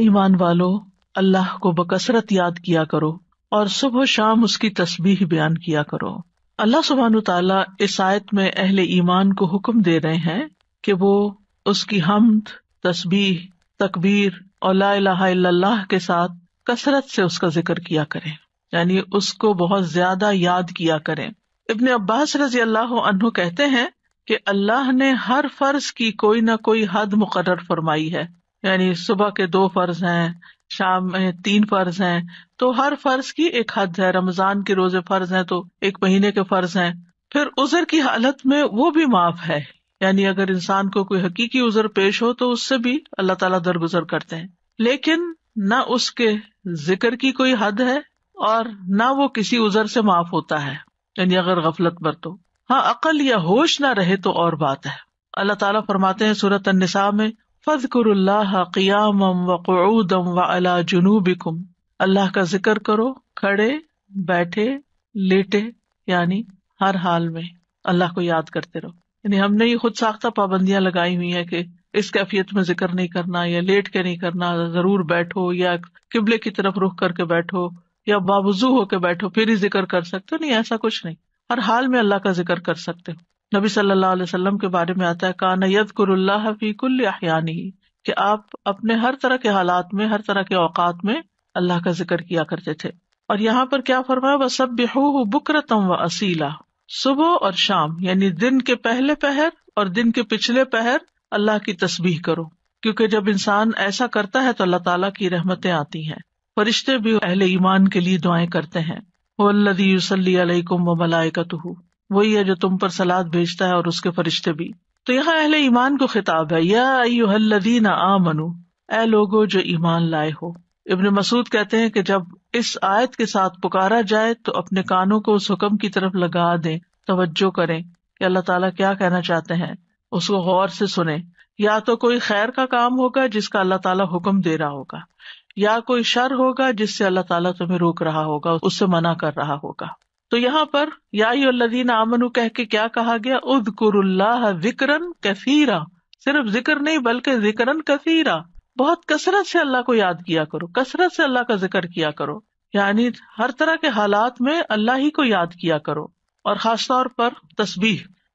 ईमान वालो अल्लाह को बकसरत याद किया करो और सुबह शाम उसकी तस्बी बयान किया करो अल्लाह सुबहान तला इस आयत में अहले ईमान को हुक्म दे रहे हैं कि वो उसकी हम तस्बीह तकबीर और ला के साथ कसरत से उसका जिक्र किया करे यानी उसको बहुत ज्यादा याद किया करे इबन अब्बास रजी अल्लाह अनहु कहते हैं कि अल्लाह ने हर फर्ज की कोई ना कोई हद मुकर फरमाई है यानी सुबह के दो फर्ज है शाम में तीन फर्ज है तो हर फर्ज की एक हद है रमजान के रोजे फर्ज है तो एक महीने के फर्ज है फिर उजर की हालत में वो भी माफ है यानी अगर इंसान को कोई हकीकी उजर पेश हो तो उससे भी अल्लाह ताला दरगुजर करते हैं लेकिन न उसके जिक्र की कोई हद है और न वो किसी उजर से माफ होता है यानी अगर गफलत बरतो हाँ अकल या होश ना रहे तो और बात है अल्लाह ताला फरमाते हैं सूरत अन्निसा में फजकुरुल्लाह क़ियामम व क़ुऊदम व अला जुनूबिकुम अल्लाह का जिक्र करो खड़े बैठे लेटे यानी हर हाल में अल्लाह को याद करते रहो यानी हमने ये खुद साख्ता पाबंदियां लगाई हुई हैं कि इस कैफियत में जिक्र नहीं करना या लेट के नहीं करना जरूर बैठो या किबले की तरफ रुख करके बैठो या बावजू होके बैठो फिर ही जिक्र कर सकते हो नहीं ऐसा कुछ नहीं हर हाल में अल्लाह का जिक्र कर सकते हो नबी सल्लल्लाहु अलैहि वसल्लम के बारे में आता है कान यदकुरुल्लाह फी कुल कि आप अपने हर तरह के हालात में हर तरह के औकात में अल्लाह का जिक्र किया करते थे और यहाँ पर क्या फरमाया वह सब बेहू बुकरतम व असीला सुबह और शाम यानी दिन के पहले पहर और दिन के पिछले पहर अल्लाह की तस्बीह करो क्योंकि जब इंसान ऐसा करता है तो अल्लाह ताला की रहमतें आती हैं फरिश्ते भी अहले ईमान के लिए दुआएं करते हैं वल्लदी युसली अलैकुम व मलाइकतुहु वही है जो तुम पर सलाद भेजता है और उसके फरिश्ते भी तो यहाँ अहले ईमान को खिताब है यादीन आ मनु ए लोगो जो ईमान लाए हो इबन मसूद कहते हैं कि जब इस आयत के साथ पुकारा जाए तो अपने कानों को उस हुक्म की तरफ लगा दे तवज्जो करे कि अल्लाह ताला क्या कहना चाहते हैं उसको गौर से सुने या तो कोई खैर का काम होगा जिसका अल्लाह ताला हुक्म दे रहा होगा या कोई शर होगा जिससे अल्लाह ताला तुम्हें रोक रहा होगा उससे मना कर रहा होगा तो यहाँ पर यादीन आमनु कह के क्या कहा गया उदकुरुल्लाह जिक्रन कसीरा सिर्फ जिक्र नहीं बल्कि जिक्रन कसीरा बहुत कसरत से अल्लाह को याद किया करो कसरत से अल्लाह का जिक्र किया करो यानी हर तरह के हालात में अल्लाह ही को याद किया करो और खास तौर पर तस्बी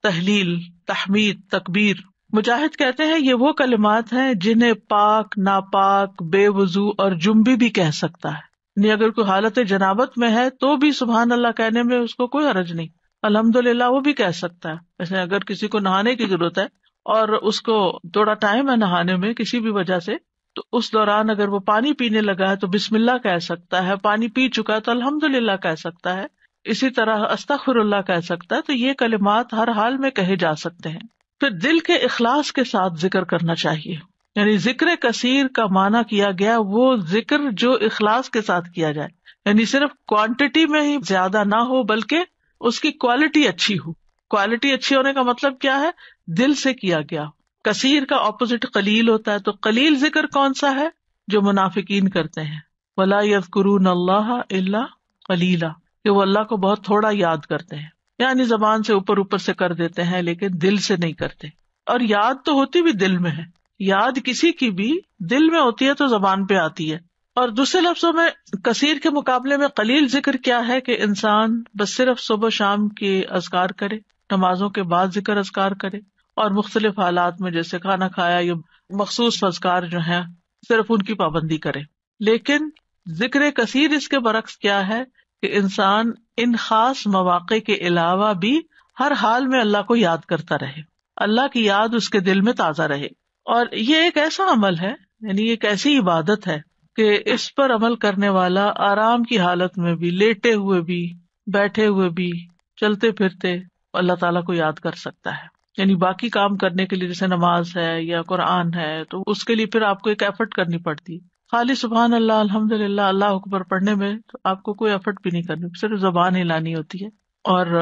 तहलील तहमीद तकबीर मुजाहिद कहते हैं ये वो कलिमात हैं जिन्हें पाक नापाक बेवजू और जुम्बी भी कह सकता है नहीं अगर कोई हालत जनाबत में है तो भी सुबहान अल्लाह कहने में उसको कोई हरज नहीं अल्हम्दुलिल्लाह वो भी कह सकता है ऐसे अगर किसी को नहाने की जरूरत है और उसको थोड़ा टाइम है नहाने में किसी भी वजह से तो उस दौरान अगर वो पानी पीने लगा है तो बिस्मिल्ला कह सकता है पानी पी चुका है तो अल्हम्दुलिल्लाह कह सकता है इसी तरह अस्तखरुल्ला कह सकता है तो ये कलिमात हर हाल में कहे जा सकते हैं फिर दिल के इखलास के साथ जिक्र करना चाहिए यानी जिक्र कसीर का माना किया गया वो जिक्र जो इखलास के साथ किया जाए यानी सिर्फ क्वांटिटी में ही ज्यादा ना हो बल्कि उसकी क्वालिटी अच्छी हो क्वालिटी अच्छी होने का मतलब क्या है दिल से किया गया कसीर का ऑपोजिट कलील होता है तो कलील जिक्र कौन सा है जो मुनाफिकीन करते हैं वला यफकरून अल्लाह कलीला कि वो अल्लाह को बहुत थोड़ा याद करते हैं यानी जबान से ऊपर ऊपर से कर देते हैं लेकिन दिल से नहीं करते और याद तो होती भी दिल में है याद किसी की भी दिल में होती है तो जबान पे आती है और दूसरे लफ्जों में कसीर के मुकाबले में कलील जिक्र क्या है कि इंसान बस सिर्फ सुबह शाम के अजगार करे नमाजों के बाद जिक्र अजगार करे और मुख्तलिफ हालात में जैसे खाना खाया या मखसूस अजगार जो है सिर्फ उनकी पाबंदी करे लेकिन जिक्र कसीर इसके बरक्स क्या है कि इंसान इन खास मौाक़े के अलावा भी हर हाल में अल्लाह को याद करता रहे अल्लाह की याद उसके दिल में ताजा रहे और ये एक ऐसा अमल है यानी एक ऐसी इबादत है कि इस पर अमल करने वाला आराम की हालत में भी लेटे हुए भी बैठे हुए भी चलते फिरते अल्लाह ताला को याद कर सकता है यानी बाकी काम करने के लिए जैसे नमाज है या कुरान है तो उसके लिए फिर आपको एक एफर्ट करनी पड़ती है खाली सुबहान अल्लाह अल्हम्दुलिल्लाह अल्लाह अकबर पढ़ने में तो आपको कोई एफर्ट भी नहीं करनी सिर्फ जबान हिलानी होती है और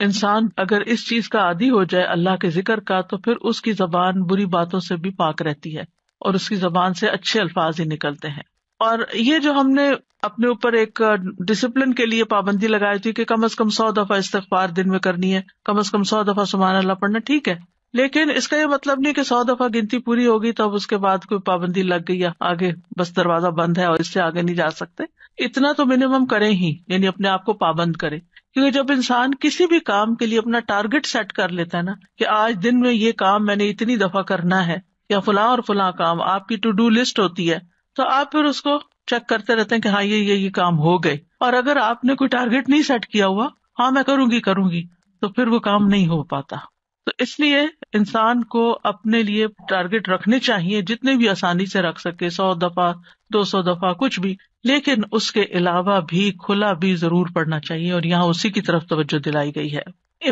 इंसान अगर इस चीज का आदि हो जाए अल्लाह के जिक्र का तो फिर उसकी जबान बुरी बातों से भी पाक रहती है और उसकी जबान से अच्छे अल्फाज ही निकलते हैं और ये जो हमने अपने ऊपर एक डिसिप्लिन के लिए पाबंदी लगाई थी कि कम अज कम सौ दफा इस्तार दिन में करनी है कम अज कम सौ दफा सुमान अल्लाह पढ़ना ठीक है लेकिन इसका ये मतलब नहीं कि सौ दफा गिनती पूरी होगी तब तो उसके बाद कोई पाबंदी लग गई या आगे बस दरवाजा बंद है और इससे आगे नहीं जा सकते इतना तो मिनिमम करें ही यानी अपने आप को पाबंद करें क्योंकि जब इंसान किसी भी काम के लिए अपना टारगेट सेट कर लेता है ना कि आज दिन में ये काम मैंने इतनी दफा करना है या फुला और फुला काम आपकी टू डू लिस्ट होती है तो आप फिर उसको चेक करते रहते हैं कि हाँ ये ये ये काम हो गए और अगर आपने कोई टारगेट नहीं सेट किया हुआ हाँ मैं करूंगी करूंगी तो फिर वो काम नहीं हो पाता तो इसलिए इंसान को अपने लिए टारगेट रखने चाहिए जितने भी आसानी से रख सके सौ दफा दो सौ दफा कुछ भी लेकिन उसके अलावा भी खुला भी जरूर पढ़ना चाहिए और यहाँ उसी की तरफ तोज्जो दिलाई गई है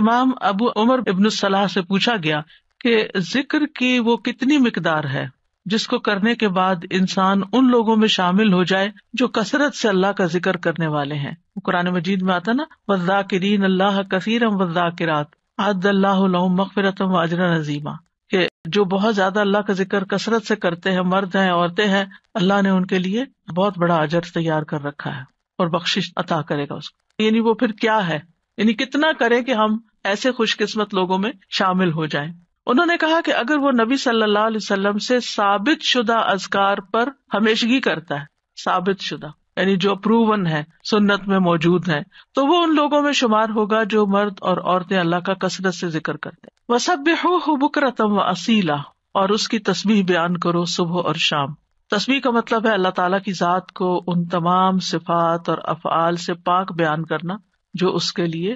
इमाम अबू उमर इबन सलाह से पूछा गया कि जिक्र की वो कितनी मकदार है जिसको करने के बाद इंसान उन लोगों में शामिल हो जाए जो कसरत से अल्लाह का जिक्र करने वाले है कुरान मजीद में आता ना वजाकिरीन अल्लाह कसीरम वजाकिरात आद मकफरतम वाजरा नजीमा कि जो बहुत ज्यादा अल्लाह का जिक्र कसरत से करते हैं मर्द हैं औरतें हैं अल्लाह ने उनके लिए बहुत बड़ा अजर तैयार कर रखा है और बख्शिश अता करेगा उसको यानी वो फिर क्या है यानी कितना करे कि हम ऐसे खुशकिस्मत लोगों में शामिल हो जाएं उन्होंने कहा कि अगर वो नबी सल्लल्लाहु अलैहि वसल्लम से साबित शुदा अजकार पर हमेशगी करता है साबित शुदा यानी जो प्रूवन है सुन्नत में मौजूद है तो वो उन लोगों में शुमार होगा जो मर्द और औरतें अल्लाह का कसरत से जिक्र करते हैं व वसबेहो बुकरतम व असीला और उसकी तस्वीर बयान करो सुबह और शाम तस्वीर का मतलब है अल्लाह ताला की जात को उन तमाम सिफात और अफआल से पाक बयान करना जो उसके लिए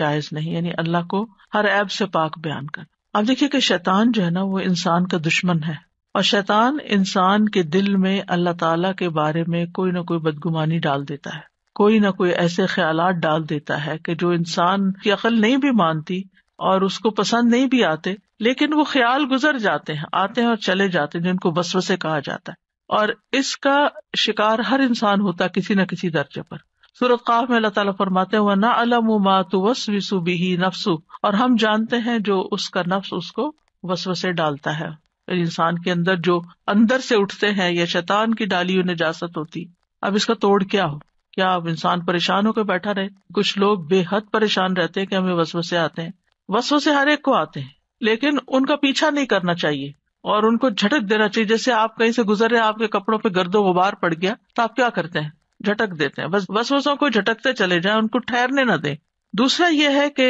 जायज नहीं यानी अल्लाह को हर ऐब से पाक बयान करना अब देखिये कि शैतान जो है ना वो इंसान का दुश्मन है और शैतान इंसान के दिल में अल्लाह तला के बारे में कोई ना कोई बदगुमानी डाल देता है कोई ना कोई ऐसे ख्याल डाल देता है कि जो इंसान की अकल नहीं भी मानती और उसको पसंद नहीं भी आते लेकिन वो ख्याल गुजर जाते हैं आते हैं और चले जाते हैं जिनको वसवसे कहा जाता है और इसका शिकार हर इंसान होता है किसी न किसी दर्जे पर सूरत काफ में अल्लाह ताला फरमाते हुए ना अलम वसविसु बिही नफसु और हम जानते हैं जो उसका नफ्स उसको वसवसे डालता है इंसान के अंदर जो अंदर से उठते हैं या शैतान की डाली उन्हें जासत होती अब इसका तोड़ क्या हो क्या अब इंसान परेशान होकर बैठा रहे कुछ लोग बेहद परेशान रहते हैं कि हमें वसवसे आते हैं वसों से हर एक को आते हैं लेकिन उनका पीछा नहीं करना चाहिए और उनको झटक देना चाहिए जैसे आप कहीं से गुजर रहे आपके कपड़ों पे गर्दो गुबार पड़ गया तो आप क्या करते हैं झटक देते हैं बस वसवसों को झटकते चले जाए उनको ठहरने ना दें दूसरा यह है कि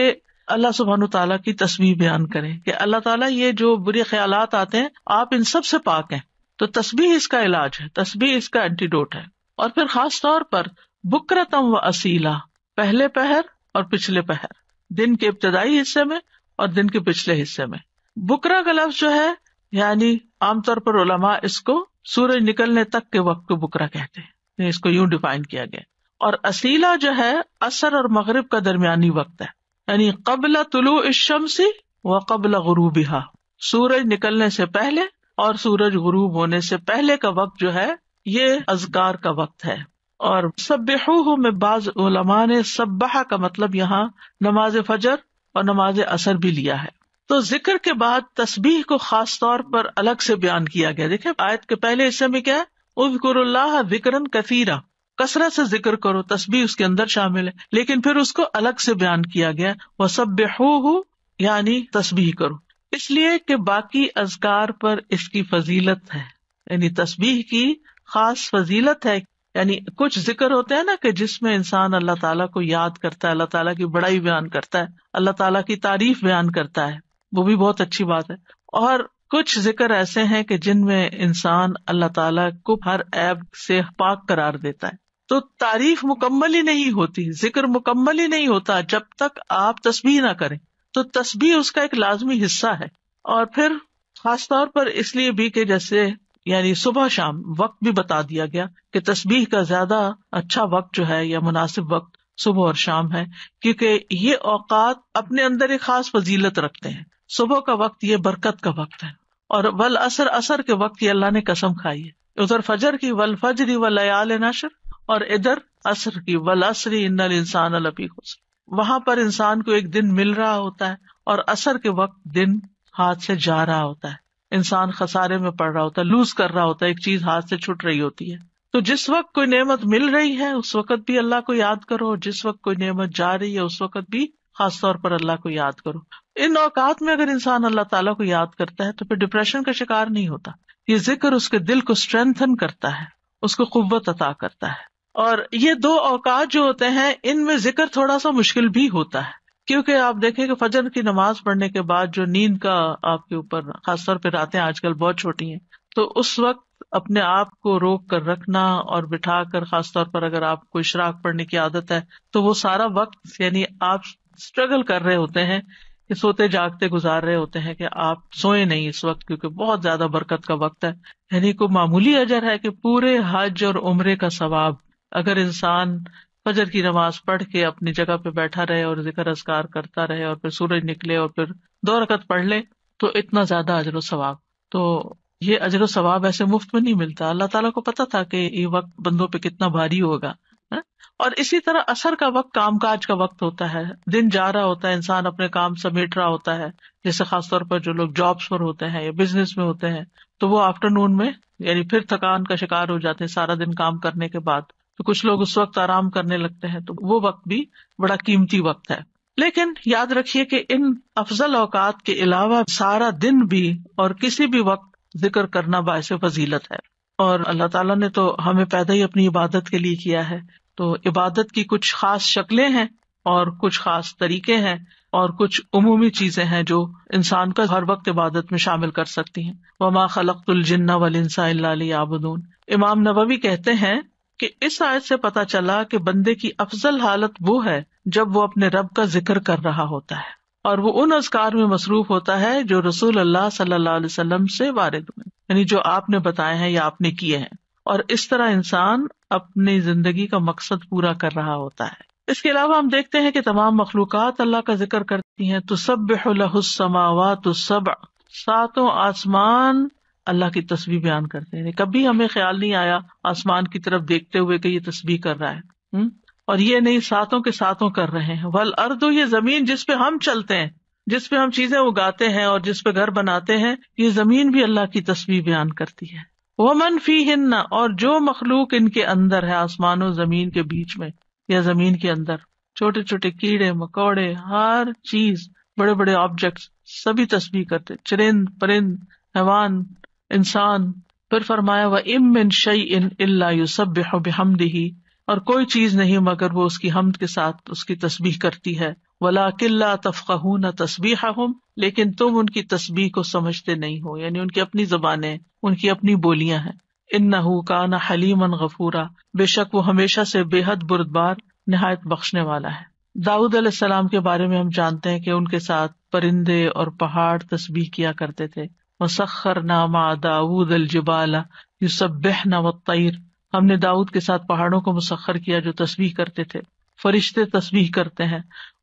अल्लाह सुबहान तला की तस्वीर बयान करें कि अल्लाह ताला ये जो बुरे ख्याल आते हैं आप इन सब से पाक हैं तो तस्वीर इसका इलाज है तस्बी इसका एंटीडोट है और फिर खास तौर पर बुकरतम व असीला पहले पहर और पिछले पहर दिन के इब्तदाई हिस्से में और दिन के पिछले हिस्से में बुकरा का लफ्ज जो है यानी आमतौर पर उलमा इसको सूरज निकलने तक के वक्त को बुकरा कहते हैं इसको यूं डिफाइन किया गया और असीला जो है असर और मगरब का दरमियानी वक्त है यानी कबला तुलु सी व कबला गुरूबिहा सूरज निकलने से पहले और सूरज गुरूब होने से पहले का वक्त जो है ये अजगार का वक्त है और सब सब्बेहू में बाज उलमा ने सब्बाह का मतलब यहाँ नमाज फजर और नमाज असर भी लिया है तो जिक्र के बाद तस्बीह को खास तौर पर अलग से बयान किया गया देखे आयत के पहले हिस्से में क्या है उजकुरल्लाह विकरन कसीरा कसरत से जिक्र करो तस्बी उसके अंदर शामिल है लेकिन फिर उसको अलग से बयान किया गया वह सब्बेहू यानी तस्बी करो इसलिए कि बाकी अजगार पर इसकी फजीलत है यानी तस्बीह की खास फजीलत है यानी कुछ जिक्र होते हैं ना कि जिसमें इंसान अल्लाह ताला को याद करता है अल्लाह ताला की बड़ाई बयान करता है अल्लाह ताला की तारीफ बयान करता है वो भी बहुत अच्छी बात है और कुछ जिक्र ऐसे हैं कि जिनमें इंसान अल्लाह ताला को हर ऐब से पाक करार देता है तो तारीफ मुकम्मल ही नहीं होती जिक्र मुकम्मल ही नहीं होता जब तक आप तस्बीह ना करें तो तस्बीह उसका एक लाजमी हिस्सा है और फिर खासतौर पर इसलिए भी कि जैसे यानी सुबह शाम वक्त भी बता दिया गया कि तस्बीह का ज्यादा अच्छा वक्त जो है या मुनासिब वक्त सुबह और शाम है क्योंकि ये औकात अपने अंदर एक खास फजीलत रखते हैं सुबह का वक्त ये बरकत का वक्त है और वल असर असर के वक्त ये अल्लाह ने कसम खाई है उधर फजर की वल फजरी व लयाल नशर और इधर असर की वल असरी इन्नल इंसान अलफी वहां पर इंसान को एक दिन मिल रहा होता है और असर के वक्त दिन हाथ से जा रहा होता है इंसान खसारे में पड़ रहा होता है लूज कर रहा होता है एक चीज हाथ से छुट रही होती है तो जिस वक्त कोई नेमत मिल रही है उस वक्त भी अल्लाह को याद करो जिस वक्त कोई नेमत जा रही है उस वक्त भी खासतौर पर अल्लाह को याद करो इन औकात में अगर इंसान अल्लाह ताला को याद करता है तो फिर डिप्रेशन का शिकार नहीं होता ये जिक्र उसके दिल को स्ट्रेंथन करता है उसको कुत अता करता है और ये दो औकात जो होते हैं इनमें जिक्र थोड़ा सा मुश्किल भी होता है क्योंकि आप देखें कि फजर की नमाज पढ़ने के बाद जो नींद का आपके ऊपर खासतौर पर रातें आजकल बहुत छोटी हैं तो उस वक्त अपने आप को रोक कर रखना और बिठा कर खासतौर पर अगर आपको इशराक पढ़ने की आदत है तो वो सारा वक्त यानी आप स्ट्रगल कर रहे होते हैं कि सोते जागते गुजार रहे होते हैं कि आप सोए नहीं इस वक्त क्योंकि बहुत ज्यादा बरकत का वक्त है यानी को मामूली अजर है कि पूरे हज और उम्र का स्वाब अगर इंसान फजर की नमाज पढ़ के अपनी जगह पे बैठा रहे और जिक्र असकार करता रहे और फिर सूरज निकले और फिर दो रकत पढ़ ले तो इतना ज्यादा अजर स्वाब तो ये अजर स्वाब ऐसे मुफ्त में नहीं मिलता अल्लाह तला को पता था कि ये वक्त बंदों पे कितना भारी होगा है? और इसी तरह असर का वक्त कामकाज का वक्त होता है दिन जा रहा होता है इंसान अपने काम समेट रहा होता है जैसे खासतौर पर जो लोग जॉब्स पर होते हैं या बिजनेस में होते हैं तो वो आफ्टरनून में यानी फिर थकान का शिकार हो जाते हैं सारा दिन काम करने के बाद तो कुछ लोग उस वक्त आराम करने लगते हैं तो वो वक्त भी बड़ा कीमती वक्त है लेकिन याद रखिए कि इन अफजल औकात के अलावा सारा दिन भी और किसी भी वक्त जिक्र करना बायस फजीलत है और अल्लाह ताला ने तो हमें पैदा ही अपनी इबादत के लिए किया है तो इबादत की कुछ खास शक्लें हैं और कुछ खास तरीके हैं और कुछ उमूमी चीजें हैं जो इंसान का हर वक्त इबादत में शामिल कर सकती हैं वमा खलकुल जिन्ना वल इंसा इमाम नबवी कहते हैं कि इस आयत से पता चला कि बंदे की अफजल हालत वो है जब वो अपने रब का जिक्र कर रहा होता है और वो उन अजकार में मसरूफ होता है जो रसूल अल्लाह सल्लल्लाहु अलैहि वसल्लम से वारिद में यानी जो आपने बताए हैं या आपने किए हैं और इस तरह इंसान अपनी जिंदगी का मकसद पूरा कर रहा होता है इसके अलावा हम देखते हैं कि तमाम मखलूक अल्लाह का जिक्र करती हैं तो सब समावा तो सब सातों आसमान अल्लाह की तस्वीर बयान करते हैं कभी हमें ख्याल नहीं आया आसमान की तरफ देखते हुए कि ये तस्वीर कर रहा है हुँ? हम्म? और ये नहीं सातों के सातों कर रहे हैं वल अर्दो ये जमीन जिसपे हम चलते हैं जिसपे हम चीजें उगाते हैं और जिसपे घर बनाते हैं ये जमीन भी अल्लाह की तस्वीर बयान करती है वह मनफी हिन्ना और जो मखलूक इनके अंदर है आसमानों जमीन के बीच में या जमीन के अंदर छोटे छोटे कीड़े मकोड़े हर चीज बड़े बड़े ऑब्जेक्ट सभी तस्वीर करते चरिंद परिंद हैवान इंसान फिर फरमाया वह इम मिन शई इन अल्लासबहमदही और कोई चीज नहीं मगर वो उसकी हमद के साथ उसकी तस्बी करती है वला किल्ला तफकहू न तस्बीह लेकिन तुम उनकी तस्बी को समझते नहीं हो यानी उनकी अपनी जबानें उनकी अपनी बोलियां हैं इन नहू का न हलीम गफूरा बेशक वो हमेशा से बेहद बुरदबार नहायत बख्शने वाला है दाऊद अलैहिस्सलाम के बारे में हम जानते हैं कि उनके साथ परिंदे और पहाड़ तस्बीह किया करते थे वसखरना मा दाऊद अलजबाला युसबहना वत्तर हमने दाऊद के साथ पहाड़ों को मुसखर किया जो तस्वीह करते थे फरिश्ते तस्वीह करते हैं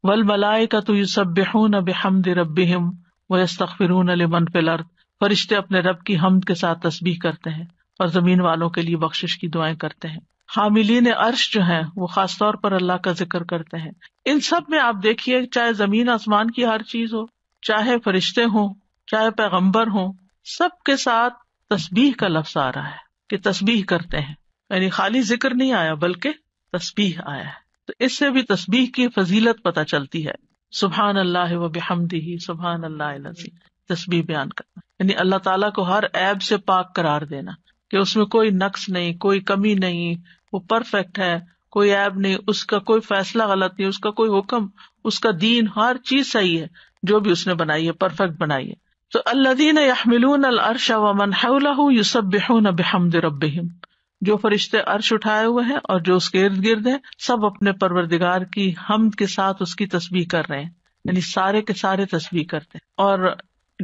वल मलाय का तो युसबहून बेहमद रबिम वस्तफिरून अलमन फिलर्द फरिश्ते अपने रब की हम के साथ तस्बीह करते हैं और जमीन वालों के लिए बख्शिश की दुआएं करते हैं हामिलीन अर्श जो है वो खास तौर पर अल्लाह का जिक्र करते हैं इन सब में आप देखिए चाहे जमीन आसमान की हर चीज हो चाहे फरिश्ते हों चाहे पैगंबर हों सबके साथ तस्बीह का लफ्ज आ रहा है कि तस्बीह करते हैं यानी खाली जिक्र नहीं आया बल्कि तस्बीह आया है तो इससे भी तस्बीह की फजीलत पता चलती है सुबहान अल्लाह व बेहमदी सुबहान अल्लाह तस्बीह बयान करना यानी अल्लाह ताला को हर ऐब से पाक करार देना कि उसमें कोई नक्स नहीं कोई कमी नहीं वो परफेक्ट है कोई ऐब नहीं उसका कोई फैसला गलत नहीं उसका कोई हुक्म उसका दीन हर चीज सही है जो भी उसने बनाई है परफेक्ट बनाई है तो अल्लादीन यहमिलून अल अर्श वमन यूसबिहून बेहमद रबहिम जो फरिश्ते अर्श उठाए हुए हैं और जो उसके इर्द गिर्द हैं सब अपने परवरदिगार की हम के साथ उसकी तस्वीर कर रहे हैं यानी सारे के सारे तस्वीर करते हैं और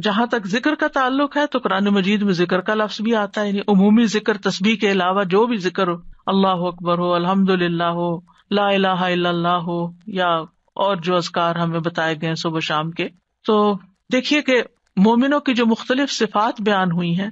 जहां तक जिक्र का ताल्लुक है तो कुरान मजीद में जिक्र का लफ्ज भी आता है यानी उमूमी जिक्र तस्बीह के अलावा जो भी जिक्र हो अल्लाह अकबर हो अल्हम्दुलिल्लाह हो ला इलाहा हो या और जो असकार हमें बताए गए सुबह शाम के तो देखिए कि मोमिनों की जो मुख्तलिफ सिफात बयान हुई है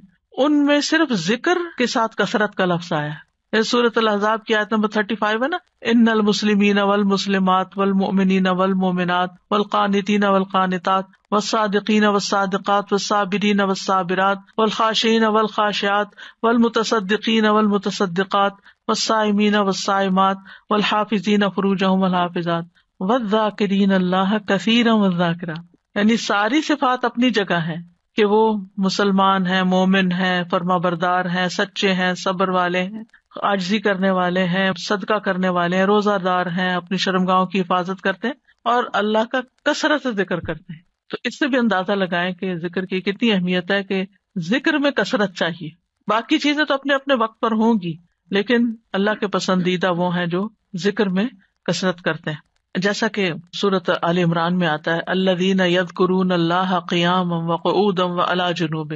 उनमें सिर्फ जिक्र के साथ कसरत का लफ्स आया है सूरत अजाब की आयत नंबर थर्टी फाइव है ना इन नल मुस्लिम अवल मुस्लिमात वल मोमिन अवल मोमिनत वलकानतीन कानतीन अवल कानतात वसादीन वसादक़ात वसाबिरीन वसाबिरत वल खाशीन अवल खाशियात वल मुतसदीन अवल मुतसदक़ात वसाइमीन वसाइमात वल हाफिजीन फरूजहम वल हाफिजात वजाकरीन अल्लाह कसीर वजाकरात यानी सारी सिफात अपनी जगह है कि वो मुसलमान है मोमिन है फर्मा बरदार है सच्चे हैं सब्र वाले हैं आजजी करने वाले हैं सदका करने वाले हैं रोजादार हैं अपनी शर्मगाहों की हिफाजत करते हैं और अल्लाह का कसरत से जिक्र करते हैं तो इससे भी अंदाजा लगाएं कि जिक्र की कितनी अहमियत है कि जिक्र में कसरत चाहिए बाकी चीजें तो अपने अपने वक्त पर होंगी लेकिन अल्लाह के पसंदीदा वो हैं जो जिक्र में कसरत करते हैं जैसा कि सूरत आल इमरान में आता है अल्लादीन यद करून अल्लाह क्याम वक़ूदम व अला जुनूब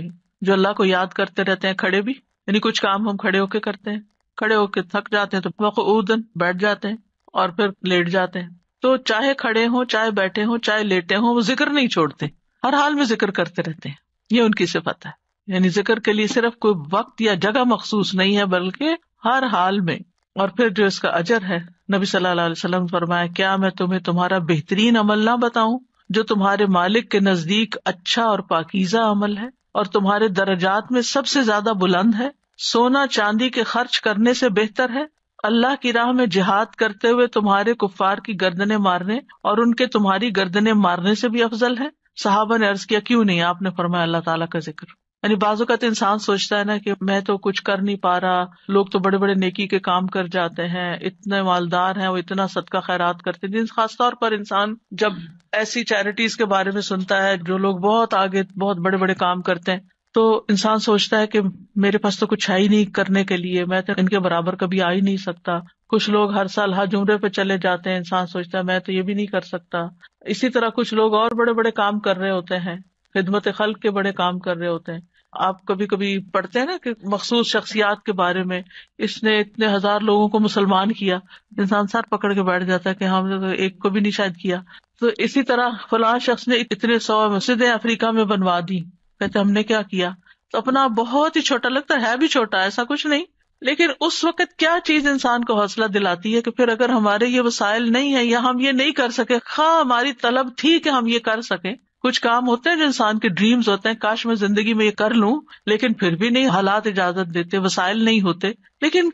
जो अल्लाह को याद करते रहते हैं खड़े भी यानी कुछ काम हम खड़े होके करते हैं खड़े होके थक जाते हैं तो वक़ूदन बैठ जाते हैं और फिर लेट जाते हैं तो चाहे खड़े हों चाहे बैठे हों चाहे लेटे हों वो जिक्र नहीं छोड़ते हर हाल में जिक्र करते रहते हैं ये उनकी सिफत है यानी जिक्र के लिए सिर्फ कोई वक्त या जगह मखसूस नहीं है बल्कि हर हाल में और फिर जो इसका अजर है नबी सल्लल्लाहु अलैहि वसल्लम फरमाया क्या मैं तुम्हें तुम्हारा बेहतरीन अमल ना बताऊं जो तुम्हारे मालिक के नजदीक अच्छा और पाकिजा अमल है और तुम्हारे दर्जात में सबसे ज्यादा बुलंद है सोना चांदी के खर्च करने से बेहतर है अल्लाह की राह में जिहाद करते हुए तुम्हारे कुफार की गर्दने मारने और उनके तुम्हारी गर्दने मारने से भी अफजल है साहबा ने अर्ज किया क्यूँ नहीं आपने फरमाया अल्लाह ताला का जिक्र यानी बाजू का तो इंसान सोचता है ना कि मैं तो कुछ कर नहीं पा रहा लोग तो बड़े बड़े नेकी के काम कर जाते हैं इतने मालदार हैं वो इतना सदका खैरात करते हैं खासतौर पर इंसान जब ऐसी चैरिटीज के बारे में सुनता है जो लोग बहुत आगे बहुत बड़े बड़े काम करते हैं तो इंसान सोचता है कि मेरे पास तो कुछ है ही नहीं करने के लिए मैं तो इनके बराबर कभी आ ही नहीं सकता कुछ लोग हर साल हर उम्र पे चले जाते हैं इंसान सोचता है मैं तो ये भी नहीं कर सकता इसी तरह कुछ लोग और बड़े बड़े काम कर रहे होते हैं खिदमत खल के बड़े काम कर रहे होते हैं आप कभी कभी पढ़ते हैं ना कि मखसूस शख्सियात के बारे में इसने इतने हजार लोगों को मुसलमान किया इंसान सर पकड़ के बैठ जाता है कि हमने हाँ, तो एक को भी नहीं शायद किया तो इसी तरह फला शख्स ने इतने सौ मस्जिदें अफ्रीका में बनवा दी कहते हमने क्या किया तो अपना बहुत ही छोटा लगता है भी छोटा ऐसा कुछ नहीं लेकिन उस वक्त क्या चीज इंसान को हौसला दिलाती है कि फिर अगर हमारे ये वसाइल नहीं है या हम ये नहीं कर सके खा हाँ, हमारी तलब थी कि हम ये कर सके कुछ काम होते हैं जो इंसान के ड्रीम्स होते हैं काश मैं जिंदगी में ये कर लूं लेकिन फिर भी नहीं हालात इजाजत देते वसाइल नहीं होते लेकिन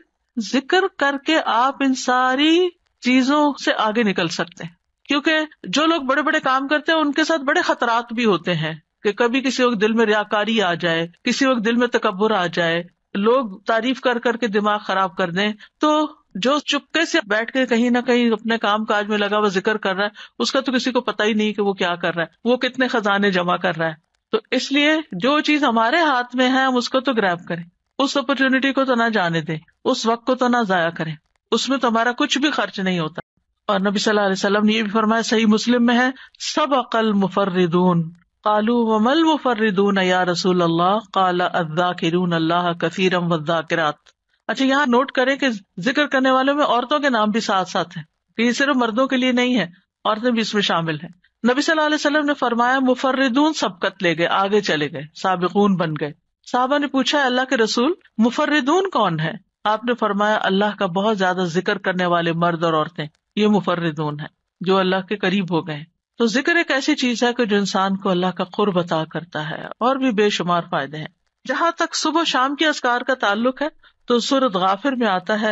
जिक्र करके आप इन सारी चीजों से आगे निकल सकते हैं क्योंकि जो लोग बड़े बड़े काम करते हैं उनके साथ बड़े खतरात भी होते हैं कि कभी किसी वक्त दिल में रियाकारी आ जाए किसी वक्त दिल में तकबर आ जाए लोग तारीफ कर करके दिमाग खराब कर दें तो जो चुपके से बैठ के कहीं ना कहीं अपने काम काज में लगा हुआ जिक्र कर रहा है उसका तो किसी को पता ही नहीं कि वो क्या कर रहा है वो कितने खजाने जमा कर रहा है तो इसलिए जो चीज हमारे हाथ में है हम उसको तो ग्रैप करें उस अपॉर्चुनिटी को तो ना जाने दें उस वक्त को तो ना जाया करें उसमें तो हमारा कुछ भी खर्च नहीं होता और नबी सल्लल्लाहु अलैहि वसल्लम ने यह भी फरमाया सही मुस्लिम में है सब अकल मुफर्रिदून कालू वमल मुफर्रिदून या रसूल अल्लाह काला अद्दा किरून अल्लाह कसीरम वद्दा अच्छा यहाँ नोट करें कि जिक्र करने वालों में औरतों के नाम भी साथ साथ हैं कि ये सिर्फ मर्दों के लिए नहीं है औरतें भी इसमें शामिल हैं नबी सल्लल्लाहु अलैहि वसल्लम ने फरमाया मुफर्रिदून सबकत ले गए आगे चले गए साबिकून बन गए साहबा ने पूछा अल्लाह के रसूल मुफर्रिदून कौन है आपने फरमाया अल्लाह का बहुत ज्यादा जिक्र करने वाले मर्द और औरतें ये मुफर्रिदून है जो अल्लाह के करीब हो गए तो जिक्र एक ऐसी चीज है कि जो इंसान को अल्लाह का खुर बता करता है और भी बेशुमार फायदे हैं जहाँ तक सुबह शाम के असकार का ताल्लुक है तो सूरत गाफिर में आता है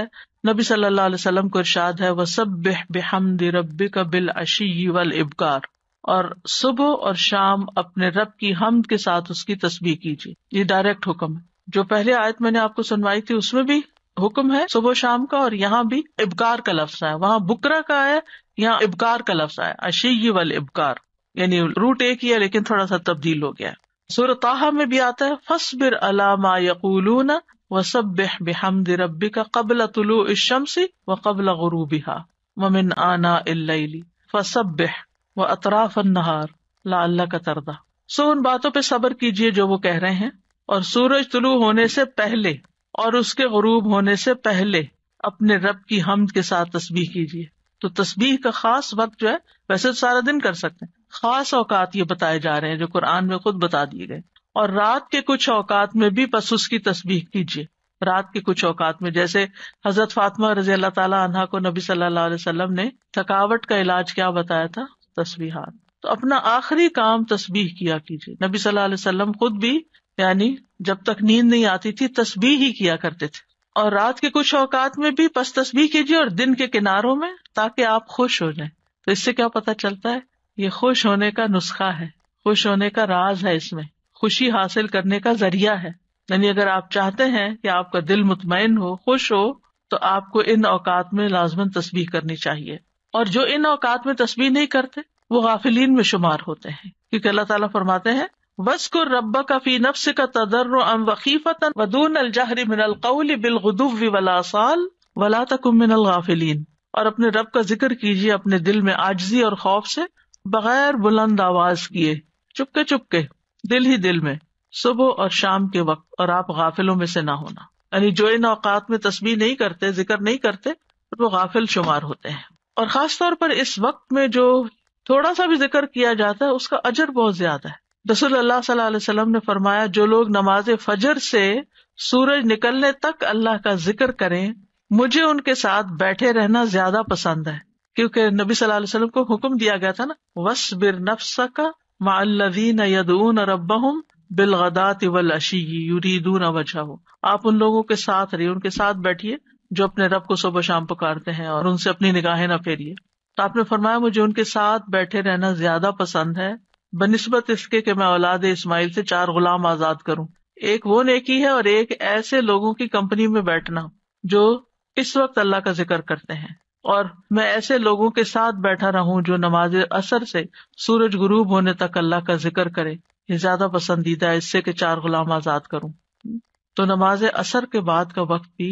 नबी सल्लल्लाहु अलैहि वसल्लम को इरशाद है वसब्बिह बिहमदि रब्बिका बिल अशी वल इबकार और सुबह और शाम अपने रब की हम के साथ उसकी तस्बीह कीजिए ये डायरेक्ट हुक्म है जो पहले आयत मैंने आपको सुनवाई थी उसमें भी हुक्म है सुबह शाम का और यहाँ भी इबकार का लफ्ज आया वहाँ बुकरा का आया यहाँ इबकार का लफ्ज आया अशी वल इबकार यानी रूट एक ही है लेकिन थोड़ा सा तब्दील हो गया सूरत में भी आता है फसबिर अलामा यकूलून वसब्बिह बिहमद रब्बिका कबल तुलू शम्स व कबल गुरूबिहा वमिन आना इल्लैली फसब्बिह व अतराफ नहार ला अल्लाह का तरदा सो उन बातों पे सब्र कीजिए जो वो कह रहे हैं और सूरज तुलू होने से पहले और उसके गुरूब होने से पहले अपने रब की हमद के साथ तस्बीह कीजिए तो तस्बीह का खास वक्त जो है वैसे तो सारा दिन कर सकते हैं खास औकात ये बताए जा रहे हैं जो कुरान में खुद बता दिए गए और रात के कुछ औकात में भी बस उसकी तस्बीह कीजिए रात के कुछ औकात में जैसे हजरत फातमा रजी अल्लाह तला अन्हा को नबी सल्लल्लाहु ने थकावट का इलाज क्या बताया था तस्बीहात तो अपना आखिरी काम तस्बीह किया कीजिए नबी सल्लल्लाहु अलैहि वसल्लम खुद भी यानी जब तक नींद नहीं आती थी तस्बीह ही किया करते थे और रात के कुछ औकात में भी बस तस्बीह कीजिए और दिन के किनारों में ताकि आप खुश हो जाए तो इससे क्या पता चलता है ये खुश होने का नुस्खा है खुश होने का राज है इसमें खुशी हासिल करने का जरिया है यानी अगर आप चाहते हैं कि आपका दिल मुतमिन हो खुश हो तो आपको इन औकात में लाजमन तस्वीर करनी चाहिए और जो इन औकात में तस्वीर नहीं करते वो गाफिलीन में शुमार होते हैं क्योंकि अल्लाह ताला फरमाते हैं वस्कुर रब्बा का फी नफ्स का तदर अम बिलगुदाल वला तक मिनल गाफिलीन और अपने रब का जिक्र कीजिए अपने दिल में आजजी और खौफ से बगैर बुलंद आवाज किए चुपके चुपके दिल ही दिल में सुबह और शाम के वक्त और आप गाफिलों में से ना होना यानी जो इन औकात में तस्वीर नहीं करते जिक्र नहीं करते तो वो गाफिल शुमार होते हैं और खास तौर पर इस वक्त में जो थोड़ा सा भी जिक्र किया जाता है उसका अजर बहुत ज्यादा है रसूल अल्लाह सल्लाम ने फरमाया जो लोग नमाज फजर से सूरज निकलने तक अल्लाह का जिक्र करें मुझे उनके साथ बैठे रहना ज्यादा पसंद है क्योंकि नबी सल्लल्लाहु अलैहि वसल्लम को हुक्म दिया गया था ना वसबिर नफ्स का माल्लवीन यदून रबहम बिलगदात वल अशी यूरीदून वजह आप उन लोगों के साथ रहिए उनके साथ बैठिए जो अपने रब को सुबह शाम पुकारते हैं और उनसे अपनी निगाहें न फेरिए तो आपने फरमाया मुझे उनके साथ बैठे रहना ज्यादा पसंद है बनस्बत इसके कि मैं औलाद इसमाइल से चार गुलाम आजाद करूँ एक वो नेकी है और एक ऐसे लोगों की कंपनी में बैठना जो इस वक्त अल्लाह का जिक्र करते हैं और मैं ऐसे लोगों के साथ बैठा रहूं जो नमाज असर से सूरज गुरूब होने तक अल्लाह का जिक्र करे ये ज्यादा पसंदीदा है इससे के चार गुलाम आजाद करूं तो नमाज असर के बाद का वक्त भी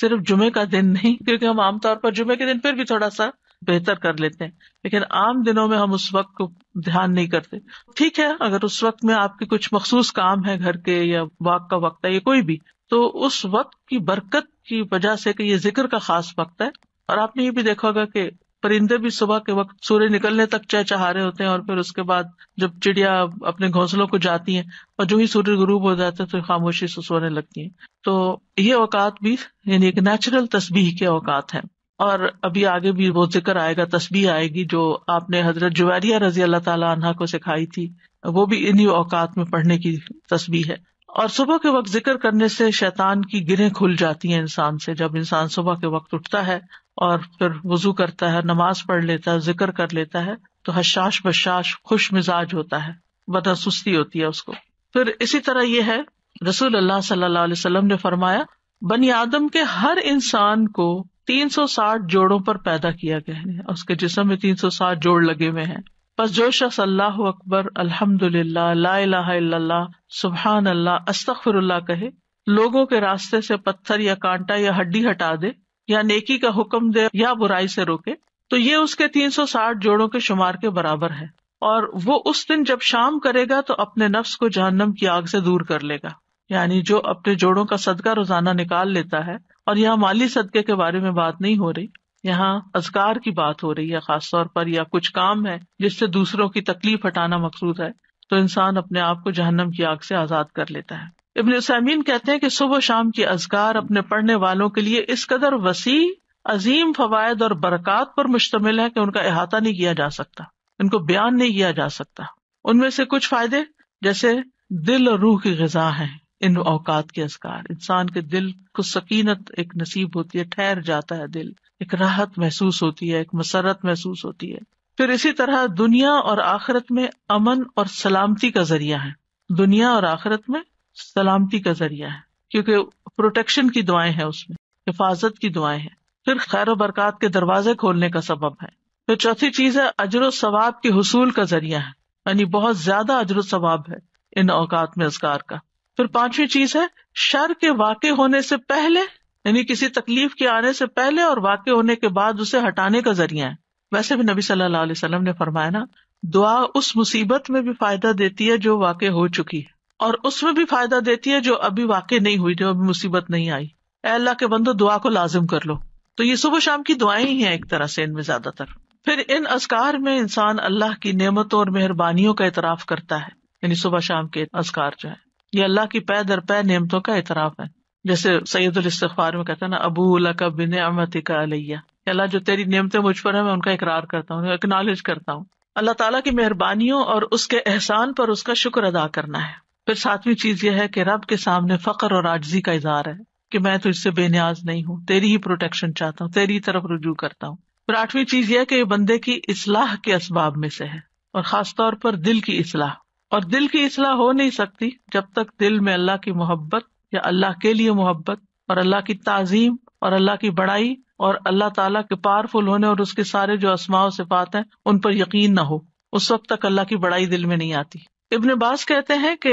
सिर्फ जुमे का दिन नहीं क्योंकि हम आमतौर पर जुमे के दिन फिर भी थोड़ा सा बेहतर कर लेते हैं लेकिन आम दिनों में हम उस वक्त को ध्यान नहीं करते ठीक है अगर उस वक्त में आपके कुछ मखसूस काम है घर के या वाक का वक्त है या कोई भी तो उस वक्त की बरकत की वजह से कि ये जिक्र का खास वक्त है और आपने ये भी देखा होगा कि परिंदे भी सुबह के वक्त सूर्य निकलने तक चहचहा रहे होते हैं और फिर उसके बाद जब चिड़िया अपने घोंसलों को जाती हैं और जो ही सूर्य गरूब हो जाता है तो खामोशी से सोने लगती है तो ये औकात भी यानी एक नेचुरल तस्बीह के औकात है और अभी आगे भी वो जिक्र आएगा तस्बीह आएगी जो आपने हजरत जुवैरिया रजी अल्लाह तला को सिखाई थी वो भी इन्हीं औकात में पढ़ने की तस्बीह है और सुबह के वक्त जिक्र करने से शैतान की गिरें खुल जाती है इंसान से जब इंसान सुबह के वक्त उठता है और फिर वजू करता है नमाज पढ़ लेता है जिक्र कर लेता है तो हशाश बशाश खुश मिजाज होता है बदा सुस्ती होती है उसको फिर इसी तरह यह है रसूल अल्लाह सल्लल्लाहु अलैहि वसल्लम ने फरमाया बनी आदम के हर इंसान को 360 जोड़ों पर पैदा किया गया है उसके जिसम में 360 जोड़ लगे हुए हैं बस जो शख्स अल्लाह अकबर अल्हम्दुलिल्लाह ला इलाहा इल्लल्लाह सुबहान अल्लाह अस्तगफिरुल्लाह कहे लोगों के रास्ते से पत्थर या कांटा या हड्डी हटा दे या नेकी का हुक्म दे या बुराई से रोके तो ये उसके तीन सौ साठ जोड़ो के शुमार के बराबर है और वो उस दिन जब शाम करेगा तो अपने नफ्स को जहन्नम की आग से दूर कर लेगा यानी जो अपने जोड़ो का सदका रोजाना निकाल लेता है और यहाँ माली सदके के बारे में बात नहीं हो रही यहाँ अजगार की बात हो रही है खासतौर पर या कुछ काम है जिससे दूसरों की तकलीफ हटाना मकसूद है तो इंसान अपने आप को जहन्नम की आग से आजाद कर लेता है इबन उसमीन कहते हैं कि सुबह शाम की अजगार अपने पढ़ने वालों के लिए इस कदर वसी अजीम फवायद और बरकत पर मुश्तमिल है कि उनका अहाता नहीं किया जा सकता इनको बयान नहीं किया जा सकता उनमें से कुछ फायदे जैसे दिल और रूह की गजा है इन औकात के असकार इंसान के दिल को सकीनत एक नसीब होती है ठहर जाता है दिल एक राहत महसूस होती है एक मसरत महसूस होती है फिर इसी तरह दुनिया और आखिरत में अमन और सलामती का जरिया है दुनिया और आखिरत में सलामती का जरिया है क्योंकि प्रोटेक्शन की दुआएं हैं उसमें हिफाजत की दुआएं हैं फिर खैर बरकत के दरवाजे खोलने का सबब है फिर तो चौथी चीज है अजर सवाब के हसूल का जरिया है यानी बहुत ज्यादा अजर सवाब है इन औकात में असगार का फिर पांचवी चीज है शर के वाक़ होने से पहले यानी किसी तकलीफ के आने से पहले और वाक़ होने के बाद उसे हटाने का जरिया है वैसे भी नबी सल्लल्लाहु अलैहि वसल्लम ने फरमाया ना दुआ उस मुसीबत में भी फायदा देती है जो वाक़ हो चुकी है और उसमें भी फायदा देती है जो अभी वाकई नहीं हुई जो अभी मुसीबत नहीं आई अल्लाह के बंदो दुआ को लाजिम कर लो तो ये सुबह शाम की दुआएं ही हैं एक तरह से इनमें ज्यादातर फिर इन असकार में इंसान अल्लाह की नियमतों और मेहरबानियों का एतराफ करता है यानी सुबह शाम के असकार जो है ये अल्लाह की पै दर पै नियमतों का एतराफ है जैसे सैयद में कहते हैं ना अबू का बिन अलैया अल्लाह जो तेरी नियमतें मुझ पर है मैं उनका इकरार करता हूँ एक्नॉलेज करता हूँ अल्लाह तला की मेहरबानियों और उसके एहसान पर उसका शुक्र अदा करना है फिर सातवीं चीज यह है कि रब के सामने फकर और आजजी का इजहार है कि मैं तो इससे बेनियाज नहीं हूँ तेरी ही प्रोटेक्शन चाहता हूँ तेरी तरफ रुजू करता हूँ फिर आठवीं चीज यह है कि ये बंदे की इसलाह के असबाब में से है और खासतौर पर दिल की इसलाह और दिल की इसलाह हो नहीं सकती जब तक दिल में अल्लाह की मोहब्बत या अल्लाह के लिए मोहब्बत और अल्लाह की ताजीम और अल्लाह की बड़ाई और अल्लाह ताला के पावरफुल होने और उसके सारे जो असमाव सिफात हैं उन पर यकीन ना हो उस वक्त तक अल्लाह की बड़ाई दिल में नहीं आती इब्न बास कहते हैं कि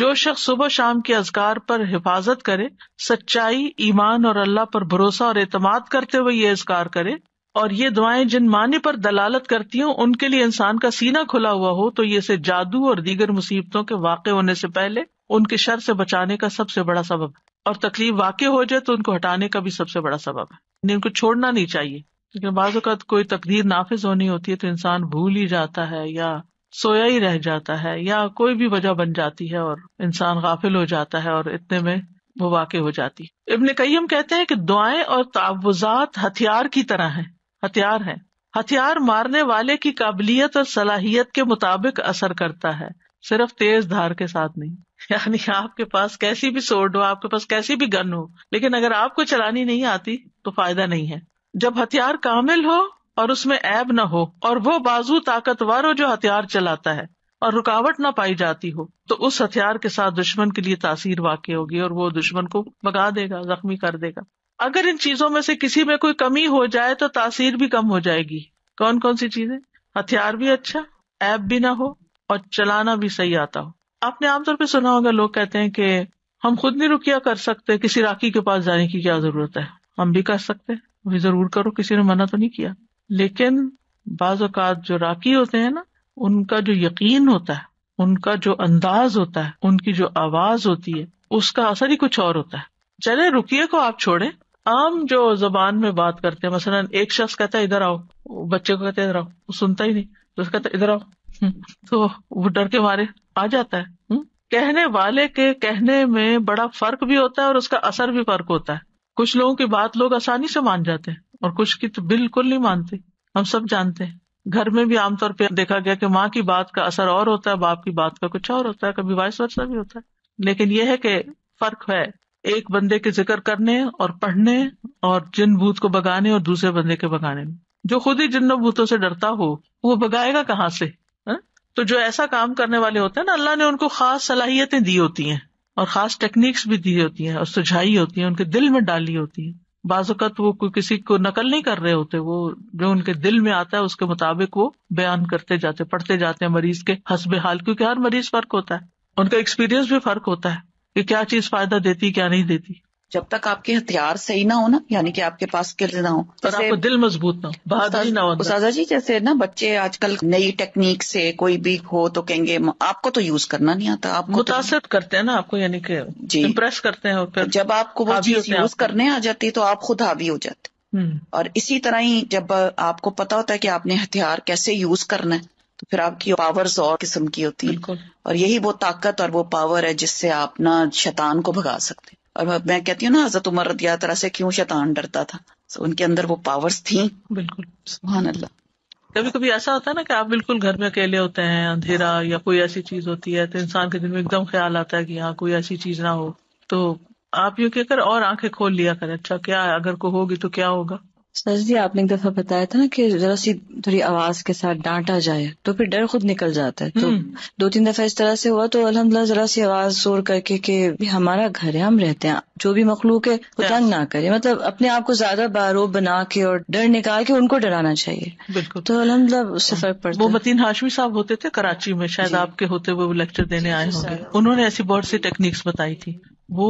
जो शख्स सुबह शाम के अजगार पर हिफाजत करे सच्चाई ईमान और अल्लाह पर भरोसा और एतमाद करते हुए ये अजगार करे और ये दुआएं जिन माने पर दलालत करती हों उनके लिए इंसान का सीना खुला हुआ हो तो ये से जादू और दीगर मुसीबतों के वाक़ होने से पहले उनके शर से बचाने का सबसे बड़ा सबब है और तकलीफ वाक़ हो जाए तो उनको हटाने का भी सबसे बड़ा सबब है उनको छोड़ना नहीं चाहिए लेकिन बाजत कोई तकदीर नाफिज होनी होती है तो इंसान भूल ही जाता है या सोया ही रह जाता है या कोई भी वजह बन जाती है और इंसान गाफिल हो जाता है और इतने में वो वाक़ हो जाती है इबन कईम कहते हैं कि दुआएं और तावुजात हथियार की तरह है हथियार है हथियार मारने वाले की काबिलियत और सलाहियत के मुताबिक असर करता है सिर्फ तेज धार के साथ नहीं यानी आपके पास कैसी भी सोर्ड हो आपके पास कैसी भी गन हो लेकिन अगर आपको चलानी नहीं आती तो फायदा नहीं है जब हथियार कामिल हो और उसमें ऐब न हो और वो बाजू ताकतवर हो जो हथियार चलाता है और रुकावट ना पाई जाती हो तो उस हथियार के साथ दुश्मन के लिए तासीर वाकई होगी और वो दुश्मन को भगा देगा जख्मी कर देगा अगर इन चीजों में से किसी में कोई कमी हो जाए तो तासीर भी कम हो जाएगी कौन कौन सी चीजें हथियार भी अच्छा ऐप भी ना हो और चलाना भी सही आता हो आपने आमतौर पर सुना होगा लोग कहते हैं कि हम खुद नहीं रुकिया कर सकते किसी राखी के पास जाने की क्या जरूरत है हम भी कर सकते हैं जरूर करो किसी ने मना तो नहीं किया लेकिन बाज़ात जो राखी होते हैं ना उनका जो यकीन होता है उनका जो अंदाज होता है उनकी जो आवाज होती है उसका असर ही कुछ और होता है चले रुकिए को आप छोड़े आम जो जबान में बात करते हैं मसलन एक शख्स कहता है इधर आओ बच्चे को कहते हैं इधर आओ वो सुनता ही नहीं तो कहता है इधर आओ हम्म, तो वो डर के मारे आ जाता है हम्म, कहने वाले के कहने में बड़ा फर्क भी होता है और उसका असर भी फर्क होता है कुछ लोगों की बात लोग आसानी से मान जाते हैं और कुछ की तो बिल्कुल नहीं मानती हम सब जानते हैं घर में भी आमतौर पर देखा गया कि माँ की बात का असर और होता है बाप की बात का कुछ और होता है कभी वाइस वर्षा भी होता है लेकिन यह है कि फर्क है एक बंदे के जिक्र करने और पढ़ने और जिन भूत को भगाने और दूसरे बंदे के भगाने में जो खुद ही जिन भूतों से डरता हो वो भगाएगा कहाँ से है? हाँ? तो जो ऐसा काम करने वाले होते हैं ना अल्लाह ने उनको खास सलाहियतें दी होती हैं और खास टेक्निक्स भी दी होती हैं और सुझाई होती हैं उनके दिल में डाली होती हैं बाज़त वो किसी को नकल नहीं कर रहे होते वो जो उनके दिल में आता है उसके मुताबिक वो बयान करते जाते पढ़ते जाते हैं मरीज के हसबे हाल क्योंकि हर मरीज फर्क होता है उनका एक्सपीरियंस भी फर्क होता है कि क्या चीज फायदा देती क्या नहीं देती जब तक आपके हथियार सही ना हो ना यानी कि आपके पास स्किल्स ना हो और आपको दिल मजबूत ना हो बहादुरी ना हो उसाजा जी जैसे ना बच्चे आजकल नई टेक्निक से कोई भी हो तो कहेंगे आपको तो यूज करना नहीं आता आपको मुतासर तो, करते हैं ना आपको यानी कि जी इम्प्रेस करते हैं फिर जब आपको वो चीज यूज करने आ जाती है तो आप खुद हावी हो जाते हम्म। और इसी तरह ही जब आपको पता होता है कि आपने हथियार कैसे यूज करना है तो फिर आपकी पावर्स और किस्म की होती है और यही वो ताकत और वो पावर है जिससे आप ना शैतान को भगा सकते हैं और मैं कहती हूँ ना हजरत उमर रदिया तरह से क्यों शैतान डरता था तो उनके अंदर वो पावर्स थी बिल्कुल सुबहान अल्लाह कभी कभी ऐसा होता है ना कि आप बिल्कुल घर में अकेले होते हैं अंधेरा या कोई ऐसी चीज होती है तो इंसान के दिन में एकदम ख्याल आता है कि हाँ कोई ऐसी चीज ना हो तो आप ये कहकर और आंखें खोल लिया करें अच्छा क्या अगर को होगी तो क्या होगा सर जी आपने एक दफा बताया था ना कि जरा सी थोड़ी आवाज के साथ डांटा जाए तो फिर डर खुद निकल जाता है तो हम्म। दो तीन दफा इस तरह से हुआ तो अल्हम्दुलिल्लाह जरा सी आवाज शोर करके कि हमारा घर है हम रहते हैं जो भी मखलूक है वो तंग ना करे मतलब अपने आप को ज्यादा बारोब बना के और डर निकाल के उनको डराना चाहिए बिल्कुल तो अलहमदुल्ला उससे फर्क पड़ता वो मतीन हाशमी साहब होते थे कराची में शायद आपके होते हुए वो लेक्चर देने आए होंगे उन्होंने ऐसी बहुत सी टेक्निक्स बताई थी वो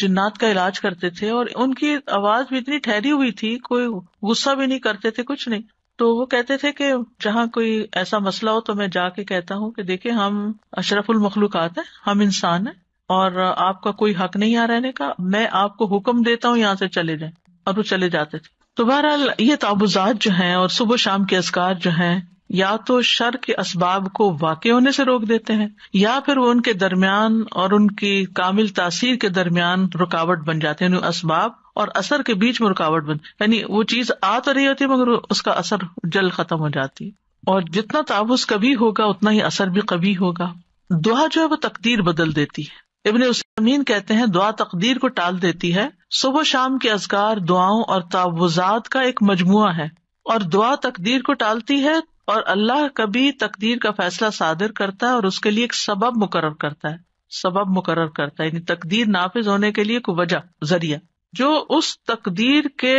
जिन्नात का इलाज करते थे और उनकी आवाज भी इतनी ठहरी हुई थी कोई गुस्सा भी नहीं करते थे कुछ नहीं तो वो कहते थे कि जहाँ कोई ऐसा मसला हो तो मैं जाके कहता हूँ कि देखिए हम अशरफुल मखलूकत हैं हम इंसान हैं और आपका कोई हक नहीं आ रहने का मैं आपको हुक्म देता हूँ यहाँ से चले जाए और वो चले जाते थे तो बहरहाल ये ताबुजात तो जो हैं और सुबह शाम के असकार जो हैं या तो शर के इसबाब को वाक़ होने से रोक देते हैं या फिर वो उनके दरमियान और उनकी कामिल तासीर के दरमियान रुकावट बन जाते हैं इसबाब और असर के बीच में रुकावट बन यानी वो चीज आ तो रही होती है मगर उसका असर जल्द खत्म हो जाती है और जितना ताबुस कभी होगा उतना ही असर भी कभी होगा दुआ जो है वो तकदीर बदल देती है इबन उस्मीन कहते हैं दुआ तकदीर को टाल देती है सुबह शाम के असगार दुआओं और तावुजात का एक मजमु है और दुआ तकदीर को टालती है और अल्लाह कभी तकदीर का फैसला सादिर करता है और उसके लिए एक सबब मुकर करता है सबब मुकर करता है यानी तकदीर नाफिज होने के लिए एक वजह जरिया जो उस तकदीर के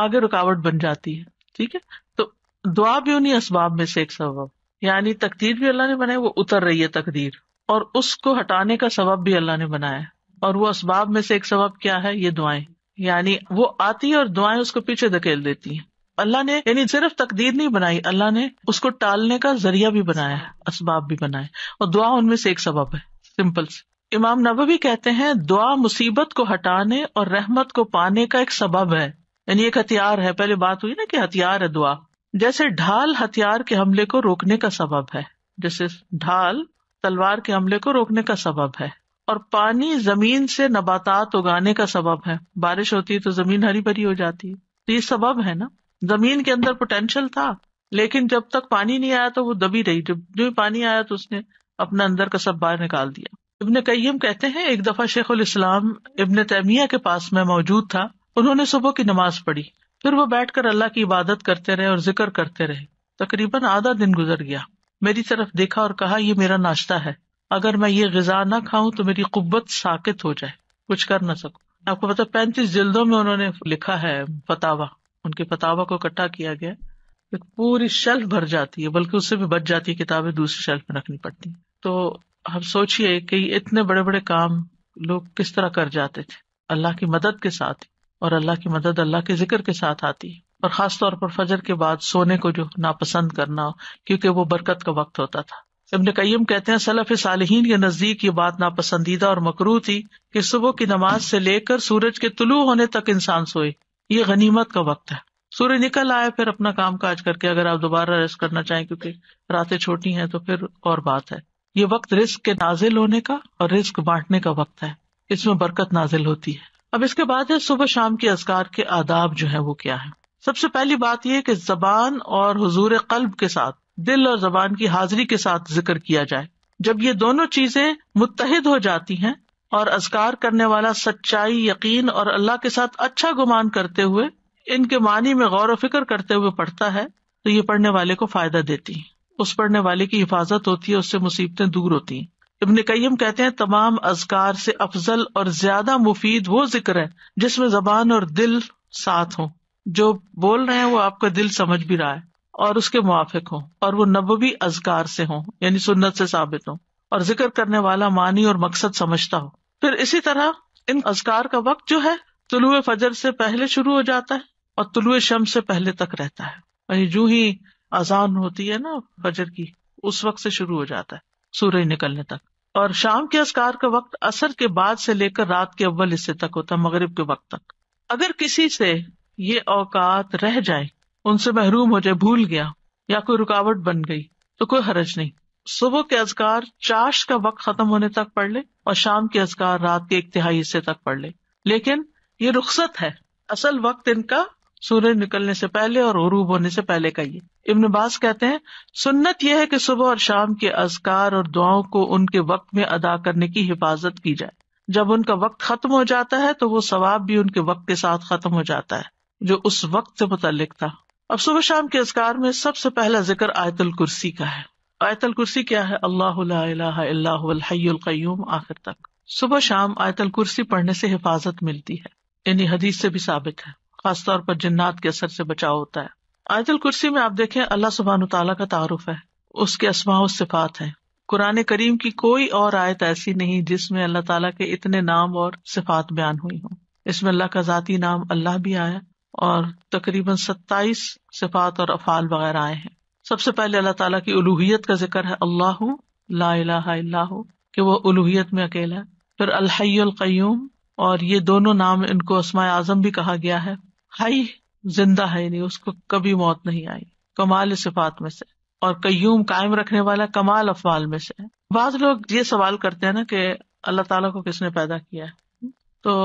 आगे रुकावट बन जाती है ठीक है तो दुआ भी उन्हीं इसबाब में से एक सबब यानी तकदीर भी अल्लाह ने बनाई वो उतर रही है तकदीर और उसको हटाने का सबब भी अल्लाह ने बनाया और वो इसबाब में से एक सबब क्या है ये दुआएं यानी वो आती है और दुआएं उसको पीछे धकेल देती हैं अल्लाह ने यानी सिर्फ तकदीर नहीं बनाई अल्लाह ने उसको टालने का जरिया भी बनाया है इसबाब भी बनाए और दुआ उनमें से एक सबब है सिंपल से इमाम नबी कहते हैं दुआ मुसीबत को हटाने और रहमत को पाने का एक सबब है यानी एक हथियार है पहले बात हुई ना कि हथियार है दुआ जैसे ढाल हथियार के हमले को रोकने का सबब है जैसे ढाल तलवार के हमले को रोकने का सबब है और पानी जमीन से नबातात उगाने का सबब है बारिश होती है तो जमीन हरी भरी हो जाती है तो ये सबब है ना जमीन के अंदर पोटेंशियल था लेकिन जब तक पानी नहीं आया तो वो दबी रही जब जो पानी आया तो उसने अपना अंदर का सब बाहर निकाल दिया इबन कईम कहते हैं एक दफा उल इस्लाम इबन तैमिया के पास में मौजूद था उन्होंने सुबह की नमाज पढ़ी फिर वो बैठकर अल्लाह की इबादत करते रहे और जिक्र करते रहे तकरीबन आधा दिन गुजर गया मेरी तरफ देखा और कहा यह मेरा नाश्ता है अगर मैं ये गजा ना खाऊं तो मेरी कुब्बत साकित हो जाए कुछ कर ना सकूं आपको पता पैंतीस जिल्दों में उन्होंने लिखा है फतावा उनके पतावा को इकट्ठा किया गया एक पूरी शेल्फ भर जाती है बल्कि उससे भी बच जाती है किताबें दूसरी शेल्फ में रखनी पड़ती तो हम सोचिए कि इतने बड़े बड़े काम लोग किस तरह कर जाते थे अल्लाह की मदद के साथ और अल्लाह की मदद अल्लाह के जिक्र के साथ आती है और खास तौर पर फजर के बाद सोने को जो नापसंद करना क्योंकि वो बरकत का वक्त होता था इबन कईम कहते हैं सलफ सालहीन के नजदीक ये बात नापसंदीदा और मकरू थी कि सुबह की नमाज से लेकर सूरज के तुलू होने तक इंसान सोए ये गनीमत का वक्त है सूर्य निकल आए फिर अपना काम काज करके अगर आप दोबारा रेस्ट करना चाहें क्योंकि रातें छोटी हैं तो फिर और बात है ये वक्त रिस्क के नाजिल होने का और रिस्क बांटने का वक्त है इसमें बरकत नाजिल होती है अब इसके बाद है सुबह शाम के असकार के आदाब जो है वो क्या है सबसे पहली बात यह कि जबान और हजूर कल्ब के साथ दिल और जबान की हाजिरी के साथ जिक्र किया जाए जब ये दोनों चीजें मुतहद हो जाती हैं और अजकार करने वाला सच्चाई यकीन और अल्लाह के साथ अच्छा गुमान करते हुए इनके मानी में गौर व करते हुए पढ़ता है तो ये पढ़ने वाले को फायदा देती है उस पढ़ने वाले की हिफाजत होती है उससे मुसीबतें दूर होती हैं इबन कईम कहते हैं तमाम अजकार से अफजल और ज्यादा मुफीद वो जिक्र है जिसमें जबान और दिल साथ हो जो बोल रहे हैं वो आपका दिल समझ भी रहा है और उसके मुआफिक हो और वो नबवी अजकार से हो यानी सुन्नत से साबित हो और जिक्र करने वाला मानी और मकसद समझता हो फिर इसी तरह इन अजकार का वक्त जो है तुलु फजर से पहले शुरू हो जाता है और तुलु शम से पहले तक रहता है वही जू ही अजान होती है ना फजर की उस वक्त से शुरू हो जाता है सूरज निकलने तक और शाम के असकार का वक्त असर के बाद से लेकर रात के अव्वल हिस्से तक होता है मगरब के वक्त तक अगर किसी से ये औकात रह जाए उनसे महरूम हो जाए भूल गया या कोई रुकावट बन गई तो कोई हरज नहीं सुबह के अजगार चाश का वक्त खत्म होने तक पढ़ ले और शाम के अजगार रात के एक तिहाई हिस्से तक पढ़ ले। लेकिन ये रुख्सत है असल वक्त इनका सूर्य निकलने से पहले और गरूब होने से पहले का ये इबन बास कहते हैं सुन्नत यह है कि सुबह और शाम के अजगार और दुआओं को उनके वक्त में अदा करने की हिफाजत की जाए जब उनका वक्त खत्म हो जाता है तो वो सवाब भी उनके वक्त के साथ खत्म हो जाता है जो उस वक्त से मुतल था अब सुबह शाम के अजगार में सबसे पहला जिक्र आयतुल कुर्सी का है आयतल कुर्सी क्या है अल्लाह अल्लाह क्यूम आखिर तक सुबह शाम आयतल कुर्सी पढ़ने से हिफाजत मिलती है यानी हदीस से भी साबित है खासतौर पर जिन्नात के असर से बचाव होता है आयतल कुर्सी में आप देखे अल्लाह सुबहान तला का तारुफ है उसके असमा सिफात है कुरान करीम की कोई और आयत ऐसी नहीं जिसमे अल्लाह तला के इतने नाम और सिफात बयान हुई हों इसमें अल्लाह का जाती नाम अल्लाह भी आया और तकरीबन सत्ताईस सिफात और अफाल वगैरह आए हैं सबसे पहले अल्लाह ताला की उलूहियत का जिक्र है अल्लाह ला कि वह उलूहियत में अकेला है फिर अल कयूम और ये दोनों नाम इनको असमा आजम भी कहा गया है हई जिंदा है नहीं उसको कभी मौत नहीं आई कमाल सिफात में से और कयूम कायम रखने वाला कमाल अफवाल में से है बाद लोग ये सवाल करते हैं ना कि अल्लाह ताला को किसने पैदा किया है तो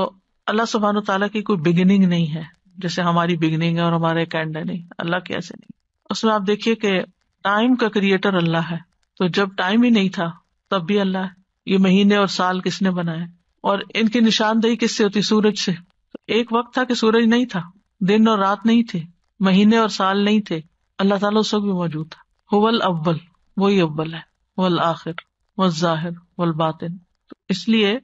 अल्लाह सुबहान तला की कोई बिगिनिंग नहीं है जैसे हमारी बिगिनिंग है और हमारे एक एंड है नहीं अल्लाह कैसे नहीं उसमें आप देखिए कि टाइम का क्रिएटर अल्लाह है तो जब टाइम ही नहीं था तब भी अल्लाह है ये महीने और साल किसने बनाए और इनकी निशानदेही किससे होती सूरज से तो एक वक्त था कि सूरज नहीं था दिन और रात नहीं थे महीने और साल नहीं थे अल्लाह ताला उस वक्त भी मौजूद था हुवल अव्वल वही अव्वल है वल आखिर वल जाहिर वल बातिन तो इसलिए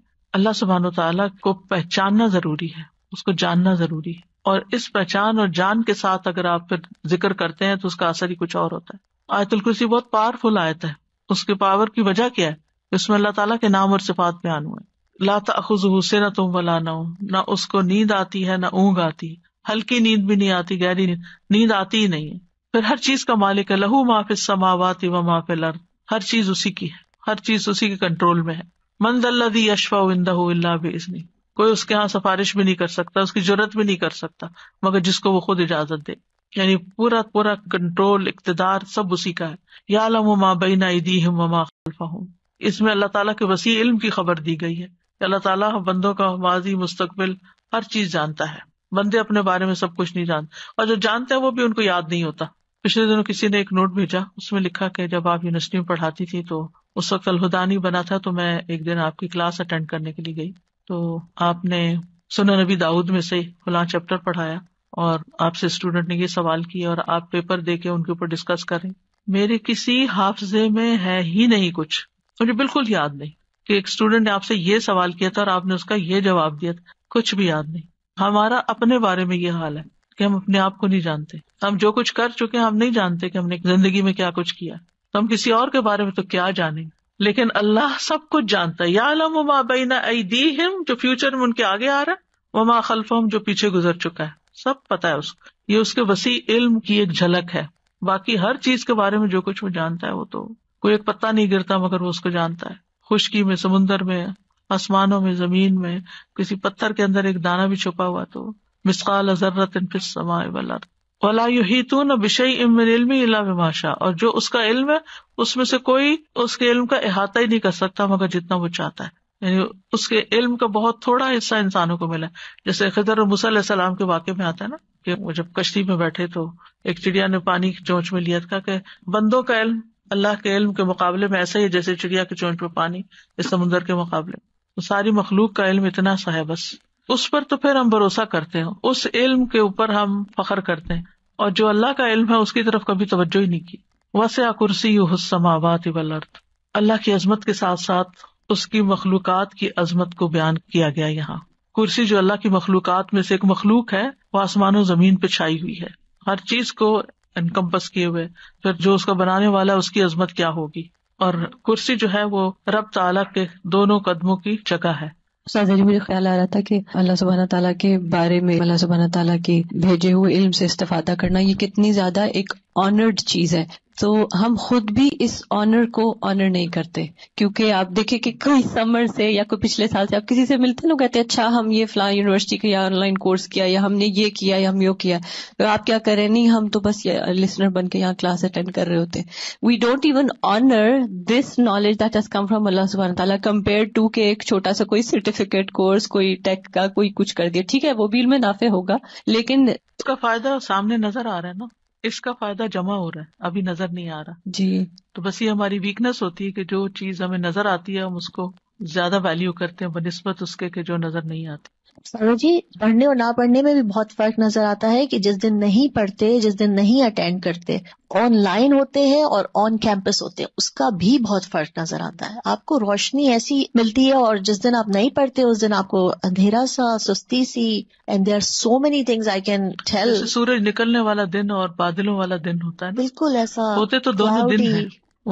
अल्लाह सुबहान तला को पहचानना जरूरी है उसको जानना जरूरी है और इस पहचान और जान के साथ अगर आप फिर जिक्र करते हैं तो उसका असर ही कुछ और होता है आयतुल कुर्सी बहुत पावरफुल आयत है उसके पावर की वजह क्या है इसमें अल्लाह ताला के नाम और सिफात बयान हुआ है लाता खुज हुसे न तुम वला ना ना उसको नींद आती है ना ऊँग आती हल्की नींद भी नहीं आती गहरी नींद नींद आती ही नहीं है फिर हर चीज का मालिक है लहू माफ समावात व माफिल अर्द हर चीज उसी की है हर चीज उसी के कंट्रोल में है मंदल्लादी यशफा इंदा इल्ला बेजनी कोई उसके यहाँ सिफारिश भी नहीं कर सकता उसकी जरूरत भी नहीं कर सकता मगर जिसको वो खुद इजाजत दे यानी पूरा पूरा कंट्रोल इकतदार सब उसी का है या आलम माँ बीना ईदी हम माँ खलफा हूँ इसमें अल्लाह ताला के वसी इल्म की खबर दी गई है अल्लाह तला बंदों का माजी मुस्तकबिल हर चीज जानता है बंदे अपने बारे में सब कुछ नहीं जानते और जो जानते हैं वो भी उनको याद नहीं होता पिछले दिनों किसी ने एक नोट भेजा उसमें लिखा कि जब आप यूनिवर्सिटी में पढ़ाती थी तो उस वक्त अलहुदानी बना था तो मैं एक दिन आपकी क्लास अटेंड करने के लिए गई तो आपने सुन नबी दाऊद में से फला चैप्टर पढ़ाया और आपसे स्टूडेंट ने ये सवाल किया और आप पेपर दे के उनके ऊपर डिस्कस करें मेरे किसी हाफजे में है ही नहीं कुछ मुझे बिल्कुल याद नहीं कि एक स्टूडेंट ने आपसे ये सवाल किया था और आपने उसका ये जवाब दिया था कुछ भी याद नहीं हमारा अपने बारे में ये हाल है कि हम अपने आप को नहीं जानते हम जो कुछ कर चुके हैं हम नहीं जानते कि हमने जिंदगी में क्या कुछ किया तो हम किसी और के बारे में तो क्या जानेंगे लेकिन अल्लाह सब कुछ जानता है यालम वमा बीना जो फ्यूचर में उनके आगे आ रहा है वमा खल्फम जो पीछे गुजर चुका है सब पता है उसको ये उसके वसी इल्म की एक झलक है बाकी हर चीज के बारे में जो कुछ वो जानता है वो तो कोई एक पत्ता नहीं गिरता मगर वो उसको जानता है खुशकी में समुन्दर में आसमानों में जमीन में किसी पत्थर के अंदर एक दाना भी छुपा हुआ तो मिसकाल अजरत इन फिर समाए वाला वलायुहीतून और जो उसका इल्म है उसमें से कोई उसके इल्म का अहाता ही नहीं कर सकता मगर जितना वो चाहता है यानी उसके इल्म का बहुत थोड़ा हिस्सा इंसानों को मिला जैसे खजर मुसलम के वाक्य में आता है ना कि वो जब कश्ती में बैठे तो एक चिड़िया ने पानी की चोच में लिया था बंदों का इल्म अल्लाह के इल्म के मुकाबले में ऐसा ही जैसे चिड़िया के चोंच में पानी इस समुन्दर के मुकाबले तो सारी मखलूक का इल्म इतना सा है बस उस पर तो फिर हम भरोसा करते हैं उस इल्म के ऊपर हम फखर करते हैं और जो अल्लाह का इल्म है उसकी तरफ कभी तवज्जो ही नहीं की वसे कुर्सी समावात अर्थ अल्लाह की अजमत के साथ साथ उसकी मखलूकत की अजमत को बयान किया गया यहाँ कुर्सी जो अल्लाह की मखलूकत में से एक मखलूक है वो आसमानों जमीन पे छाई हुई है हर चीज को इनकम्पस किए हुए फिर जो उसका बनाने वाला है उसकी अजमत क्या होगी और कुर्सी जो है वो रब ताला के दोनों कदमों की जगह है साथ मुझे ख्याल आ रहा था कि अल्लाह सुबहाना तला के बारे में अल्लाह सुबहाना तला के भेजे हुए इल्म से इस्तादा करना ये कितनी ज्यादा एक ऑनर्ड चीज है तो हम खुद भी इस ऑनर को ऑनर नहीं करते क्योंकि आप देखें कि कोई समर से या कोई पिछले साल से आप किसी से मिलते हैं लोग कहते अच्छा हम ये फला यूनिवर्सिटी का या ऑनलाइन कोर्स किया या हमने ये किया या हम यो किया तो आप क्या करें नहीं हम तो बस ये लिसनर बन के यहाँ क्लास अटेंड कर रहे होते we don't even honour this knowledge that has come from अल्लाह सुबहान तला कम्पेयर टू के एक छोटा सा कोई सर्टिफिकेट कोर्स कोई टेक का कोई कुछ कर दिया ठीक है वो भी उनमें नाफे होगा लेकिन उसका फायदा सामने नजर आ रहा है ना इसका फायदा जमा हो रहा है अभी नजर नहीं आ रहा जी तो बस ये हमारी वीकनेस होती है कि जो चीज हमें नजर आती है हम उसको ज्यादा वैल्यू करते हैं बनस्बत उसके के जो नजर नहीं आती जी पढ़ने और ना पढ़ने में भी बहुत फर्क नजर आता है कि जिस दिन नहीं पढ़ते जिस दिन नहीं अटेंड करते ऑनलाइन होते हैं और ऑन कैंपस होते हैं उसका भी बहुत फर्क नजर आता है आपको रोशनी ऐसी मिलती है और जिस दिन आप नहीं पढ़ते उस दिन आपको अंधेरा सा सुस्ती सी and there so many things I can tell सूरज निकलने वाला दिन और बादलों वाला दिन होता है बिल्कुल ऐसा होते तो दोनों दिन है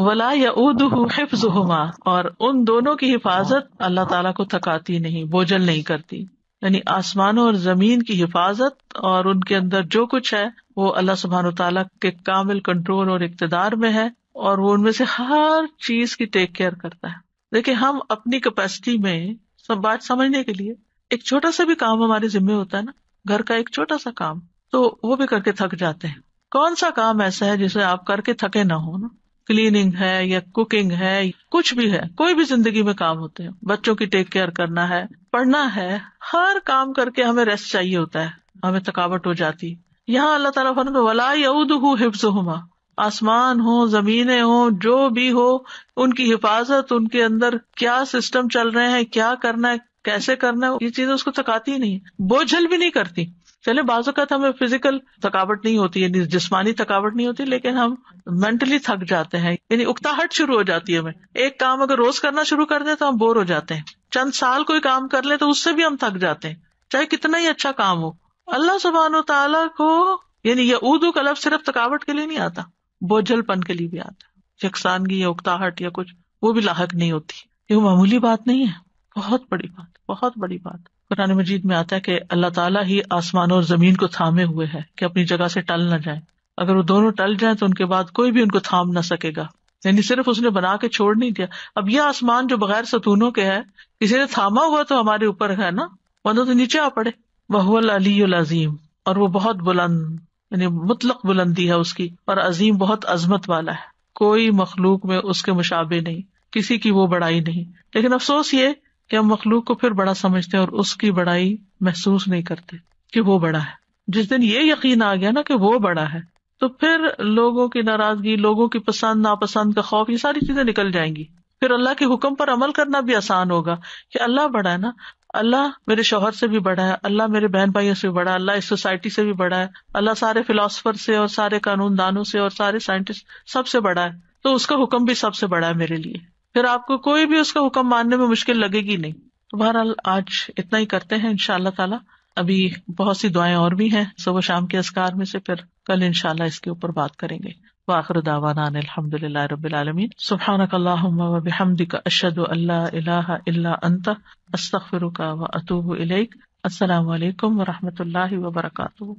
वला यफजुमा और उन दोनों की हिफाजत अल्लाह ताला को थकाती नहीं बोझल नहीं करती यानी आसमानों और जमीन की हिफाजत और उनके अंदर जो कुछ है वो अल्लाह सुबहान तला के कामिल कंट्रोल और इकतदार में है और वो उनमें से हर चीज की टेक केयर करता है देखिए हम अपनी कैपेसिटी में सब बात समझने के लिए एक छोटा सा भी काम हमारे जिम्मे होता है ना घर का एक छोटा सा काम तो वो भी करके थक जाते हैं कौन सा काम ऐसा है जिसे आप करके थके ना हो ना क्लीनिंग है या कुकिंग है कुछ भी है कोई भी जिंदगी में काम होते हैं बच्चों की टेक केयर करना है पढ़ना है हर काम करके हमें रेस्ट चाहिए होता है हमें थकावट हो जाती यहाँ अल्लाह ताला फरम वला यऊद हूँ हिफ्ज हुमा आसमान हो जमीने हो जो भी हो उनकी हिफाजत उनके अंदर क्या सिस्टम चल रहे हैं क्या करना है कैसे करना है ये चीज उसको थकाती नहीं बोझल भी नहीं करती चले बाजू का तो हमें फिजिकल थकावट नहीं होती यानी जिस्मानी थकावट नहीं होती लेकिन हम मेंटली थक जाते हैं यानी उकताहट शुरू हो जाती है हमें एक काम अगर रोज करना शुरू कर दे तो हम बोर हो जाते हैं चंद साल कोई काम कर ले तो उससे भी हम थक जाते हैं चाहे कितना ही अच्छा काम हो अल्लाह सुबहान तला को यानी या उर्दू का लफ्ज सिर्फ थकावट के लिए नहीं आता बोझलपन के लिए भी आता यकसानगी या उकताहट या कुछ वो भी लाहक नहीं होती ये मामूली बात नहीं है बहुत बड़ी बात बहुत बड़ी बात कुरान मजीद में आता है कि अल्लाह ताला ही आसमान और जमीन को थामे हुए है कि अपनी जगह से टल ना जाए अगर वो दोनों टल जाए तो उनके बाद कोई भी उनको थाम ना सकेगा यानी सिर्फ उसने बना के छोड़ नहीं दिया अब यह आसमान जो बगैर सतूनों के है किसी ने थामा हुआ तो हमारे ऊपर है ना वरना तो नीचे आ पड़े वहुअल अली अजीम और वो बहुत बुलंद यानी मुतलक बुलंदी है उसकी और अजीम बहुत अजमत वाला है कोई मखलूक में उसके मुशाबे नहीं किसी की वो बड़ाई नहीं लेकिन अफसोस ये कि हम मखलूक को फिर बड़ा समझते हैं और उसकी बड़ाई महसूस नहीं करते कि वो बड़ा है जिस दिन ये यकीन आ गया ना कि वो बड़ा है तो फिर लोगों की नाराजगी लोगों की पसंद नापसंद का खौफ ये सारी चीजें निकल जाएंगी फिर अल्लाह के हुक्म पर अमल करना भी आसान होगा कि अल्लाह बड़ा है ना अल्लाह मेरे शोहर से भी बड़ा है अल्लाह मेरे बहन भाइयों से भी बड़ा है अल्लाह इस सोसाइटी से भी बड़ा है अल्लाह सारे फिलोसफर से और सारे कानून दानों से और सारे साइंटिस्ट सबसे बड़ा है तो उसका हुक्म भी सबसे बड़ा है मेरे लिए फिर आपको कोई भी उसका हुक्म मानने में मुश्किल लगेगी नहीं तो बहरहाल आज इतना ही करते हैं इनशाला तला अभी बहुत सी दुआएं और भी हैं सुबह शाम के असकार में से फिर कल इनशाला इसके ऊपर बात करेंगे वाखर दावाना अलहमदिल्ला रबीआलमीन अशद अल्लाह इला अंत अस्तफिर व अतूब इलेक असलकम वरहमत ला वबरकू